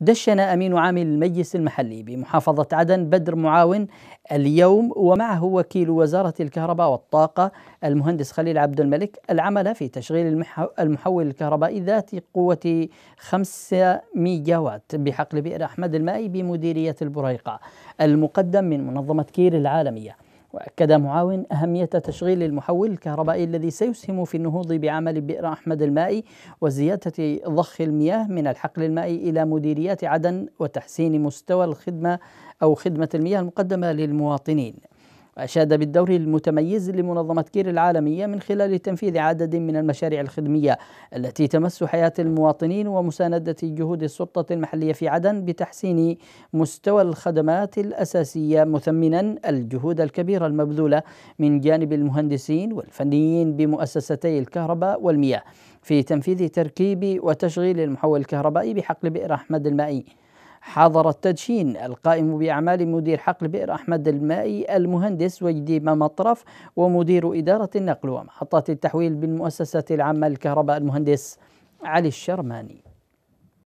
دشن أمين عام المجلس المحلي بمحافظة عدن بدر معاون اليوم ومعه وكيل وزارة الكهرباء والطاقة المهندس خليل عبد الملك العمل في تشغيل المحول الكهربائي ذات قوة 5 ميجاوات بحقل بئر أحمد المائي بمديرية البريقة المقدم من منظمة كير العالمية وأكد معاون أهمية تشغيل المحول الكهربائي الذي سيسهم في النهوض بعمل بئر أحمد المائي وزيادة ضخ المياه من الحقل المائي إلى مديريات عدن وتحسين مستوى الخدمة أو خدمة المياه المقدمة للمواطنين وأشاد بالدور المتميز لمنظمة كير العالمية من خلال تنفيذ عدد من المشاريع الخدمية التي تمس حياة المواطنين ومساندة جهود السلطة المحلية في عدن بتحسين مستوى الخدمات الأساسية مثمنا الجهود الكبيرة المبذولة من جانب المهندسين والفنيين بمؤسستي الكهرباء والمياه في تنفيذ تركيب وتشغيل المحول الكهربائي بحقل بئر أحمد المائي حضر التدشين القائم بأعمال مدير حقل بئر أحمد المائي المهندس وجدي مطرف ومدير إدارة النقل ومحطات التحويل بالمؤسسة العامة للكهرباء المهندس علي الشرماني